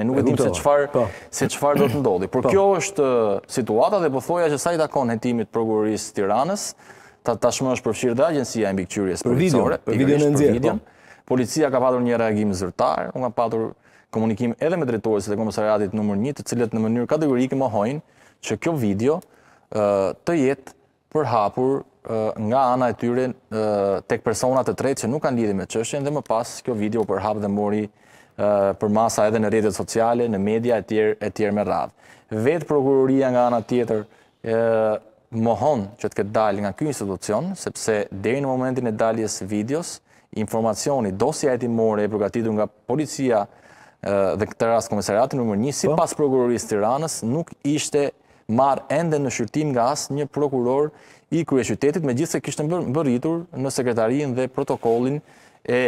Ne nuk e dim se çfarë po. se çfarë do të ndodhi. Por po. kjo është situata dhe po thoja që sa i takon hetimit prokurorisë Tiranës, ta tashmë është përfshirë dhe agjencia e mbikëqyrjes policore, për video po. Policia ka pasur një reagim zyrtar, unë ka pasur komunikim edhe me drejtoresit e komisariatit nëmër 1, të cilët në mënyrë kategorike mohojnë që kjo video të jetë përhapur nga ana e tyre tek personat të tretë që nuk kanë lidhje me çështjen dhe më pas kjo video përhap dhe mori për masa edhe në rrjetet sociale, në media e tjerë me radhë. Vetë prokuroria nga ana tjetër e mohon që të ketë dalë nga ky institucion sepse deri në momentin e daljes së videos, informacioni, dosja e timore e përgatitur nga policia dhe këtë rast komisariati numër një, si po. pas prokurorisë tiranës, nuk ishte marë ende në shyrtim nga asë një prokuror i krye qytetit, me gjithë se kishtë bëritur në sekretarin dhe protokollin e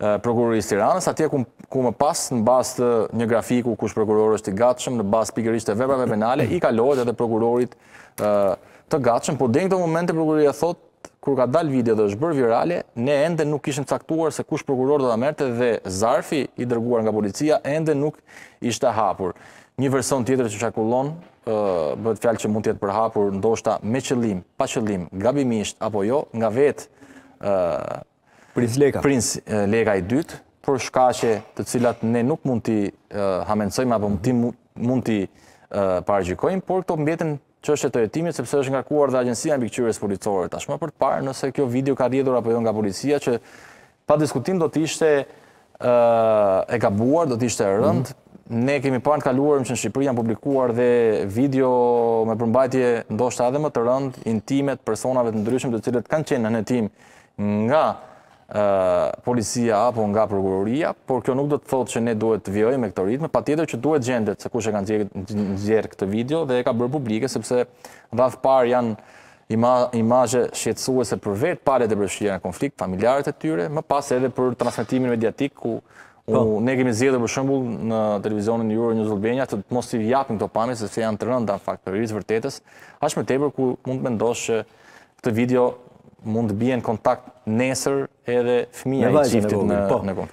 prokurorisë tiranës, atje ku më pas në bas të një grafiku kush prokuror është i gatshëm, në bas pikërisht e vebrave penale, i kalohet edhe prokurorit të gatshëm, por dhe në këto momente prokuroria thotë, kur ka dal video dhe është bërë virale, ne ende nuk ishën caktuar se kush prokuror do të amerte dhe zarfi i dërguar nga policia ende nuk ishte hapur. Një version tjetër që shakullon bëhet fjalë që mund të jetë përhapur ndoshta me qëllim, pa qëllim, gabimisht apo jo, nga vetë prins Prince Leka. Prince Leka i dytë për shkaqe të cilat ne nuk mund t'i hamendojmë apo mund t'i mund t'i paragjykojmë, por këto mbeten çështje të hetimit sepse është ngarkuar dhe agjencia mbi qyrës policore tashmë për të parë nëse kjo video ka rrjedhur apo jo nga policia që pa diskutim do të ishte e gabuar, do të ishte rënd, mhm. Ne kemi parë në kaluarëm që në Shqipëri janë publikuar dhe video me përmbajtje ndoshtë edhe më të rëndë, intimet, personave të ndryshme të cilët kanë qenë në netim nga policia apo nga prokuroria, por kjo nuk do të thotë që ne duhet të vjojme këtë ritme, pa tjetër që duhet gjendet se kushe kanë gjerë këtë video dhe e ka bërë publike, sepse dhavë parë janë imazhe shqetsuese për vetë, pare të bërëshqia në konflikt, familjarët e tyre, më pas edhe për transmitimin mediatik ku Po. Ne kemi zjedhe për shëmbull në televizionin Euro News Albania të mos të japim të pami se se janë të rënda në faktorit vërtetës. Ashtë me tepër ku mund të mendosh që këtë video mund të bjen kontakt nesër edhe fëmija i qiftit po. në konflikt.